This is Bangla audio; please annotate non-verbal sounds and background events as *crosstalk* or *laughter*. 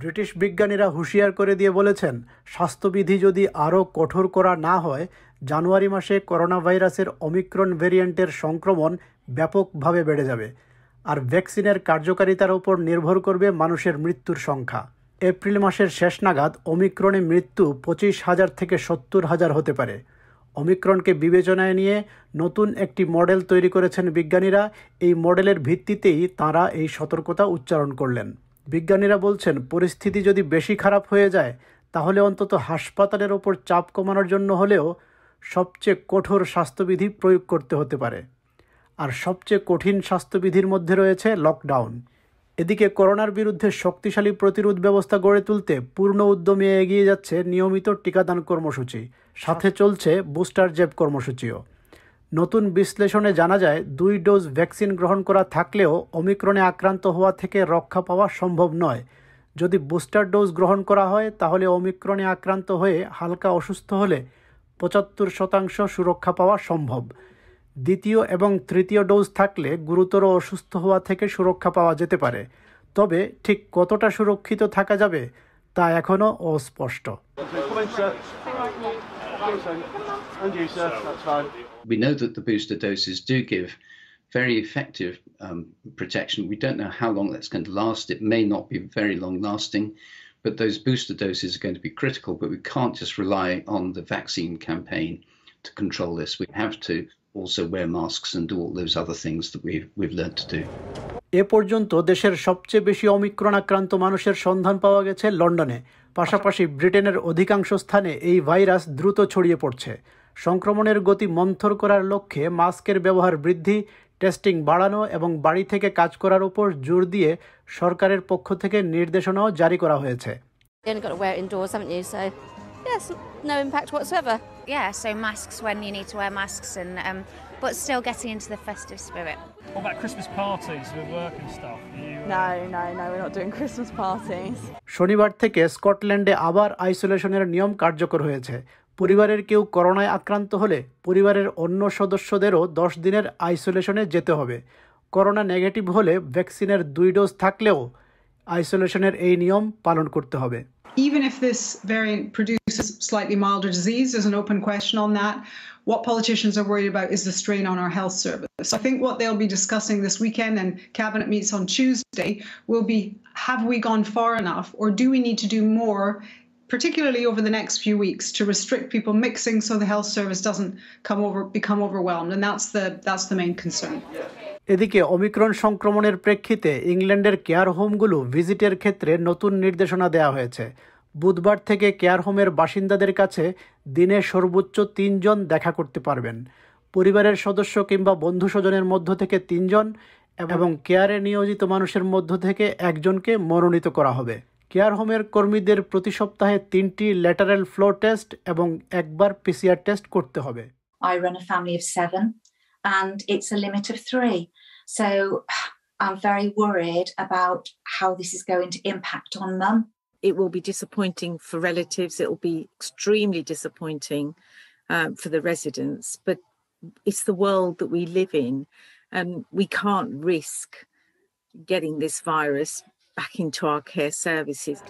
ব্রিটিশ বিজ্ঞানীরা হুঁশিয়ার করে দিয়ে বলেছেন স্বাস্থ্যবিধি যদি আরও কঠোর করা না হয় জানুয়ারি মাসে করোনা ভাইরাসের অমিক্রন ভেরিয়েন্টের সংক্রমণ ব্যাপকভাবে বেড়ে যাবে আর ভ্যাকসিনের কার্যকারিতার উপর নির্ভর করবে মানুষের মৃত্যুর সংখ্যা এপ্রিল মাসের শেষ নাগাদ অমিক্রণে মৃত্যু পঁচিশ হাজার থেকে সত্তর হাজার হতে পারে অমিক্রণকে বিবেচনায় নিয়ে নতুন একটি মডেল তৈরি করেছেন বিজ্ঞানীরা এই মডেলের ভিত্তিতেই তারা এই সতর্কতা উচ্চারণ করলেন বিজ্ঞানীরা বলছেন পরিস্থিতি যদি বেশি খারাপ হয়ে যায় তাহলে অন্তত হাসপাতালের ওপর চাপ কমানোর জন্য হলেও সবচেয়ে কঠোর স্বাস্থ্যবিধি প্রয়োগ করতে হতে পারে আর সবচেয়ে কঠিন স্বাস্থ্যবিধির মধ্যে রয়েছে লকডাউন এদিকে করোনার বিরুদ্ধে শক্তিশালী প্রতিরোধ ব্যবস্থা গড়ে তুলতে পূর্ণ উদ্যমে এগিয়ে যাচ্ছে নিয়মিত টিকাদান কর্মসূচি সাথে চলছে বুস্টার জেব কর্মসূচিও নতুন বিশ্লেষণে জানা যায় দুই ডোজ ভ্যাকসিন গ্রহণ করা থাকলেও অমিক্রণে আক্রান্ত হওয়া থেকে রক্ষা পাওয়া সম্ভব নয় যদি বুস্টার ডোজ গ্রহণ করা হয় তাহলে অমিক্রণে আক্রান্ত হয়ে হালকা অসুস্থ হলে পঁচাত্তর শতাংশ সুরক্ষা পাওয়া সম্ভব দ্বিতীয় এবং তৃতীয় ডোজ থাকলে গুরুতর অসুস্থ হওয়া থেকে সুরক্ষা পাওয়া যেতে পারে তবে ঠিক কতটা সুরক্ষিত থাকা যাবে তা এখনও অস্পষ্ট And you, sir. That's fine. We know that the booster doses do give very effective um, protection. We don't know how long that's going to last. It may not be very long lasting, but those booster doses are going to be critical. But we can't just rely on the vaccine campaign to control this. We have to also wear masks and do all those other things that we've, we've learned to do. এ পর্যন্ত দেশের সবচেয়ে বেশি অমিক্রণ আক্রান্ত মানুষের সন্ধান পাওয়া গেছে লন্ডনে পাশাপাশি ব্রিটেনের অধিকাংশ স্থানে এই ভাইরাস দ্রুত ছড়িয়ে পড়ছে সংক্রমণের গতি মন্থর করার লক্ষ্যে মাস্কের ব্যবহার বৃদ্ধি টেস্টিং বাড়ানো এবং বাড়ি থেকে কাজ করার উপর জোর দিয়ে সরকারের পক্ষ থেকে নির্দেশনাও জারি করা হয়েছে yeah, so masks when you need to wear masks, and um, but still getting into the festive spirit. What about Christmas parties with work and stuff? Uh, শনিবার থেকে স্কটল্যান্ডে আবার আইসোলেশনের নিয়ম কার্যকর হয়েছে পরিবারের কেউ করোনায় আক্রান্ত হলে পরিবারের অন্য সদস্যদেরও দশ দিনের আইসোলেশনে যেতে হবে করোনা নেগেটিভ হলে ভ্যাকসিনের দুই ডোজ থাকলেও আইসোলেশনের এই নিয়ম পালন করতে হবে even if this variant produces slightly milder disease, there's an open question on that. What politicians are worried about is the strain on our health service. So I think what they'll be discussing this weekend and cabinet meets on Tuesday will be have we gone far enough or do we need to do more particularly over the next few weeks to restrict people mixing so the health service doesn't come over become overwhelmed and that's the that's the main concern. এদিকে অমিক্রণ সংক্রমণের প্রেক্ষিতে ইংল্যান্ডের কেয়ার হোমগুলো ভিজিটের ক্ষেত্রে নতুন নির্দেশনা দেওয়া হয়েছে বুধবার থেকে কেয়ার হোমের বাসিন্দাদের কাছে দিনে সর্বোচ্চ তিনজন দেখা করতে পারবেন পরিবারের সদস্য কিংবা বন্ধু স্বজনের মধ্য থেকে তিনজন এবং কেয়ারে নিয়োজিত মানুষের মধ্য থেকে একজনকে মনোনীত করা হবে কেয়ার হোমের কর্মীদের প্রতি সপ্তাহে তিনটি ল্যাটারাল ফ্লো টেস্ট এবং একবার পিসিআর টেস্ট করতে হবে I run a family of seven. and it's a limit of three. So *sighs* I'm very worried about how this is going to impact on mum. It will be disappointing for relatives, it will be extremely disappointing um, for the residents, but it's the world that we live in. and we can't risk getting this virus back into our care services.